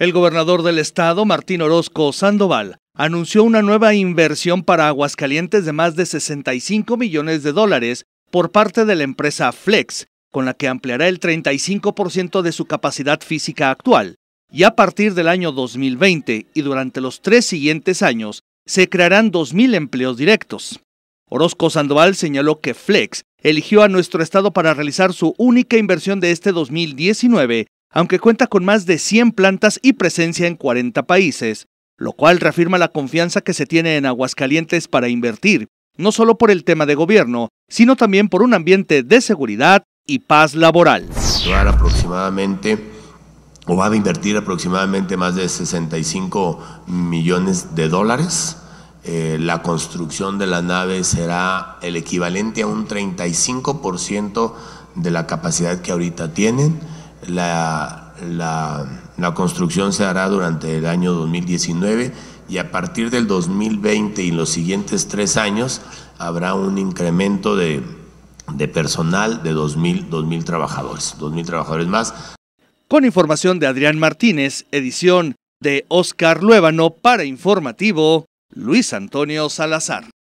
El gobernador del estado, Martín Orozco Sandoval, anunció una nueva inversión para Aguascalientes de más de 65 millones de dólares por parte de la empresa Flex, con la que ampliará el 35% de su capacidad física actual. Y a partir del año 2020 y durante los tres siguientes años, se crearán 2.000 empleos directos. Orozco Sandoval señaló que Flex eligió a nuestro estado para realizar su única inversión de este 2019 aunque cuenta con más de 100 plantas y presencia en 40 países, lo cual reafirma la confianza que se tiene en Aguascalientes para invertir, no solo por el tema de gobierno, sino también por un ambiente de seguridad y paz laboral. aproximadamente va a invertir aproximadamente más de 65 millones de dólares. Eh, la construcción de la nave será el equivalente a un 35% de la capacidad que ahorita tienen. La, la, construcción se hará durante el año 2019 y a partir del 2020 y los siguientes tres años habrá un incremento de, personal de 2.000, trabajadores, 2.000 trabajadores más. Con información de Adrián Martínez, edición de Oscar Luevano para Informativo, Luis Antonio Salazar.